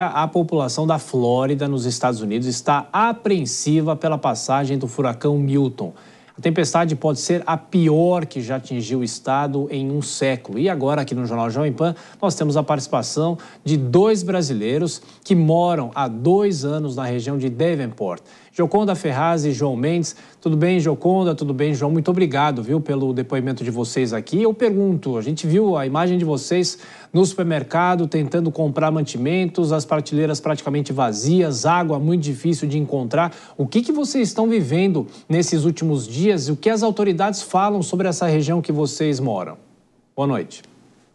A população da Flórida, nos Estados Unidos, está apreensiva pela passagem do furacão Milton. A tempestade pode ser a pior que já atingiu o estado em um século. E agora, aqui no Jornal Jovem Pan, nós temos a participação de dois brasileiros que moram há dois anos na região de Davenport. Joconda Ferraz e João Mendes. Tudo bem, Joconda? Tudo bem, João? Muito obrigado, viu, pelo depoimento de vocês aqui. Eu pergunto, a gente viu a imagem de vocês no supermercado tentando comprar mantimentos, as prateleiras praticamente vazias, água muito difícil de encontrar. O que, que vocês estão vivendo nesses últimos dias e o que as autoridades falam sobre essa região que vocês moram? Boa noite.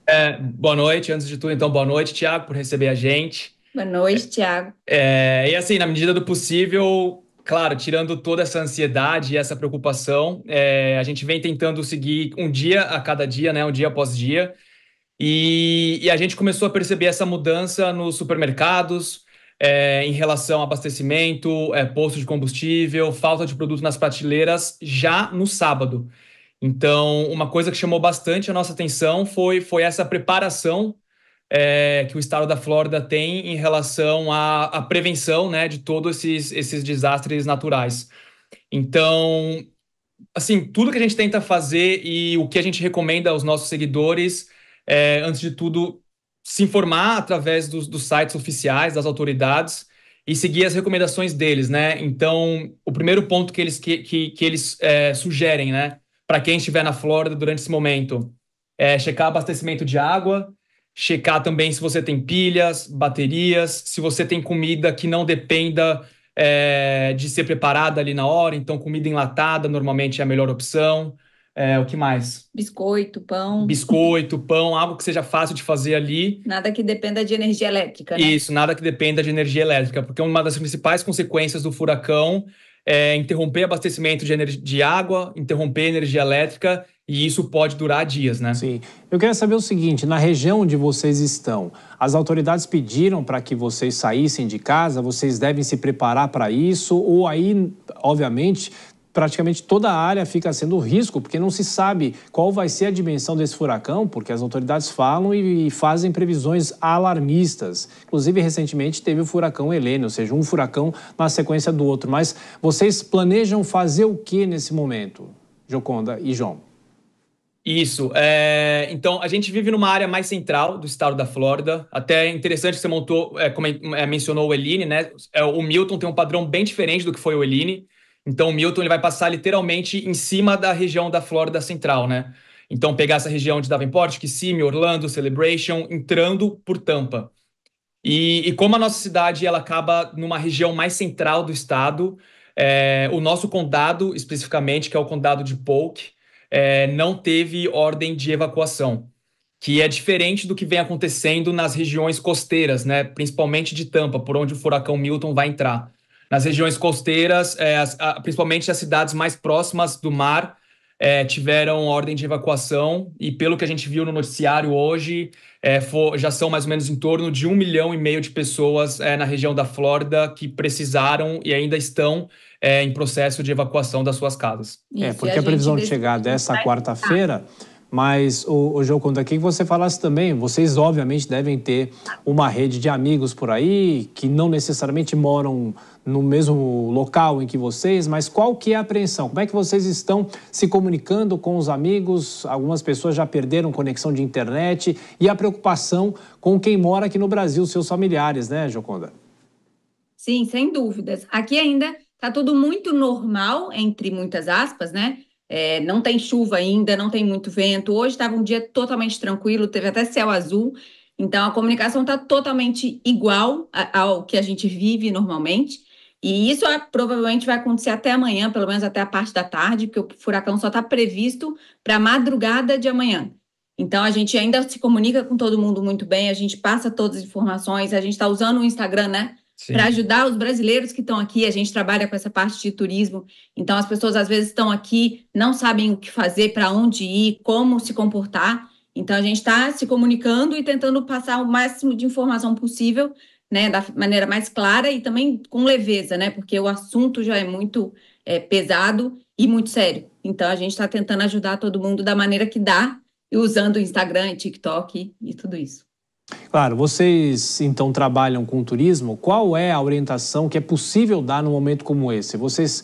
É, boa noite. Antes de tudo, então, boa noite, Tiago, por receber a gente. Boa noite, é, Tiago. É, e assim, na medida do possível, Claro, tirando toda essa ansiedade e essa preocupação, é, a gente vem tentando seguir um dia a cada dia, né, um dia após dia, e, e a gente começou a perceber essa mudança nos supermercados, é, em relação a abastecimento, é, posto de combustível, falta de produto nas prateleiras já no sábado. Então, uma coisa que chamou bastante a nossa atenção foi, foi essa preparação é, que o estado da Flórida tem em relação à, à prevenção né, de todos esses, esses desastres naturais. Então, assim, tudo que a gente tenta fazer e o que a gente recomenda aos nossos seguidores é, antes de tudo, se informar através dos, dos sites oficiais das autoridades e seguir as recomendações deles, né? Então, o primeiro ponto que eles, que, que, que eles é, sugerem, né, para quem estiver na Flórida durante esse momento, é checar abastecimento de água, checar também se você tem pilhas, baterias, se você tem comida que não dependa é, de ser preparada ali na hora, então comida enlatada normalmente é a melhor opção. É, o que mais? Biscoito, pão. Biscoito, pão, algo que seja fácil de fazer ali. Nada que dependa de energia elétrica, né? Isso, nada que dependa de energia elétrica, porque uma das principais consequências do furacão é interromper abastecimento de, de água, interromper energia elétrica e isso pode durar dias, né? Sim. Eu queria saber o seguinte: na região onde vocês estão, as autoridades pediram para que vocês saíssem de casa, vocês devem se preparar para isso, ou aí, obviamente, praticamente toda a área fica sendo risco, porque não se sabe qual vai ser a dimensão desse furacão, porque as autoridades falam e, fazem previsões alarmistas. Inclusive, recentemente teve o furacão Helene, ou seja, um furacão na sequência do outro. Mas vocês planejam fazer o que nesse momento, Joconda e João? Isso. É, então, a gente vive numa área mais central do estado da Flórida. Até é interessante que você montou, é, como é, é mencionou o Eline, né? É, o Milton tem um padrão bem diferente do que foi o Eline. Então, o Milton ele vai passar literalmente em cima da região da Flórida Central, né? Então, pegar essa região de Davenport, Kissimmee, Orlando, Celebration, entrando por Tampa. E, e como a nossa cidade ela acaba numa região mais central do estado, é, o nosso condado, especificamente, que é o condado de Polk, é, não teve ordem de evacuação, que é diferente do que vem acontecendo nas regiões costeiras, né? principalmente de Tampa, por onde o furacão Milton vai entrar. Nas regiões costeiras, é, as, a, principalmente as cidades mais próximas do mar, é, tiveram ordem de evacuação e, pelo que a gente viu no noticiário hoje, é, for, já são mais ou menos em torno de um milhão e meio de pessoas é, na região da Flórida que precisaram e ainda estão é, em processo de evacuação das suas casas. É, Isso, é, porque a, a previsão de chegar dessa é quarta-feira. Mas o, o João conta aqui que você falasse também, vocês obviamente devem ter uma rede de amigos por aí que não necessariamente moram no mesmo local em que vocês, mas qual que é a apreensão? Como é que vocês estão se comunicando com os amigos? Algumas pessoas já perderam conexão de internet e a preocupação com quem mora aqui no Brasil, seus familiares, né, Joconda? Sim, sem dúvidas. Aqui ainda está tudo muito normal, entre muitas aspas, né? É, não tem chuva ainda, não tem muito vento. Hoje estava um dia totalmente tranquilo, teve até céu azul. Então a comunicação está totalmente igual ao que a gente vive normalmente. E isso é, provavelmente vai acontecer até amanhã, pelo menos até a parte da tarde, porque o furacão só está previsto para a madrugada de amanhã. Então a gente ainda se comunica com todo mundo muito bem, a gente passa todas as informações, a gente está usando o Instagram, né? para ajudar os brasileiros que estão aqui. A gente trabalha com essa parte de turismo, então as pessoas às vezes estão aqui, não sabem o que fazer, para onde ir, como se comportar. Então a gente está se comunicando e tentando passar o máximo de informação possível, né, da maneira mais clara e também com leveza, né, porque o assunto já é muito é, pesado e muito sério. Então a gente está tentando ajudar todo mundo da maneira que dá, usando o Instagram, TikTok e tudo isso. Claro, vocês então trabalham com turismo. Qual é a orientação que é possível dar num momento como esse? Vocês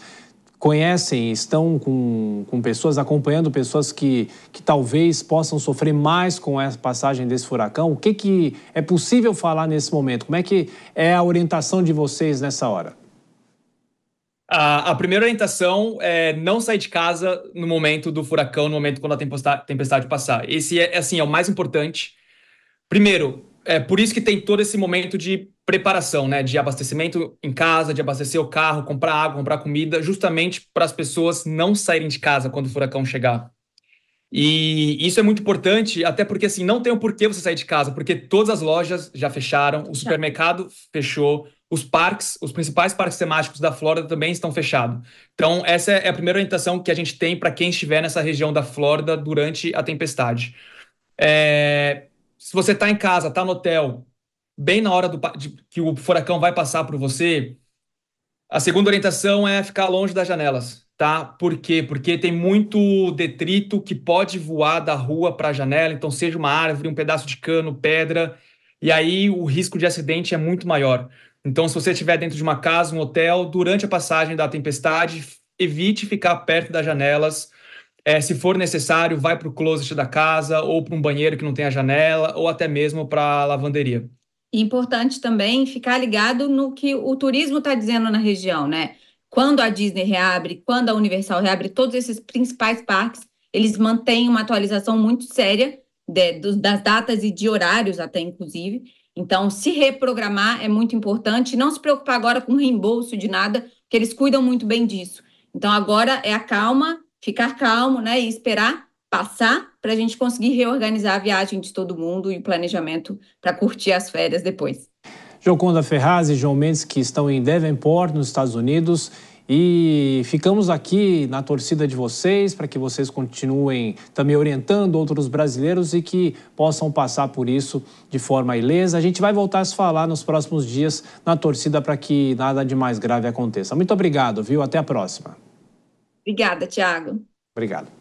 conhecem, estão com, com pessoas, acompanhando pessoas que, que talvez possam sofrer mais com essa passagem desse furacão? O que, que é possível falar nesse momento? Como é que é a orientação de vocês nessa hora? A, a primeira orientação é não sair de casa no momento do furacão, no momento quando a tempestade, tempestade passar. Esse é assim é o mais importante Primeiro, é por isso que tem todo esse momento de preparação, né? De abastecimento em casa, de abastecer o carro, comprar água, comprar comida, justamente para as pessoas não saírem de casa quando o furacão chegar. E isso é muito importante, até porque assim, não tem o um porquê você sair de casa, porque todas as lojas já fecharam, o supermercado fechou, os parques, os principais parques temáticos da Flórida também estão fechados. Então, essa é a primeira orientação que a gente tem para quem estiver nessa região da Flórida durante a tempestade. É se você está em casa, está no hotel, bem na hora do, de, que o furacão vai passar por você, a segunda orientação é ficar longe das janelas, tá? Por quê? Porque tem muito detrito que pode voar da rua para a janela, então seja uma árvore, um pedaço de cano, pedra, e aí o risco de acidente é muito maior. Então, se você estiver dentro de uma casa, um hotel, durante a passagem da tempestade, evite ficar perto das janelas, é, se for necessário, vai para o closet da casa ou para um banheiro que não tem a janela ou até mesmo para a lavanderia. Importante também ficar ligado no que o turismo está dizendo na região, né? Quando a Disney reabre, quando a Universal reabre, todos esses principais parques, eles mantêm uma atualização muito séria de, do, das datas e de horários até, inclusive. Então, se reprogramar é muito importante. Não se preocupar agora com reembolso de nada, que eles cuidam muito bem disso. Então, agora é a calma ficar calmo, né, e esperar passar para a gente conseguir reorganizar a viagem de todo mundo e o planejamento para curtir as férias depois. Joconda Ferraz e João Mendes, que estão em Devonport, nos Estados Unidos. E ficamos aqui na torcida de vocês para que vocês continuem também orientando outros brasileiros e que possam passar por isso de forma ilesa. A gente vai voltar a se falar nos próximos dias na torcida para que nada de mais grave aconteça. Muito obrigado, viu? Até a próxima. Obrigada, Tiago. Obrigado.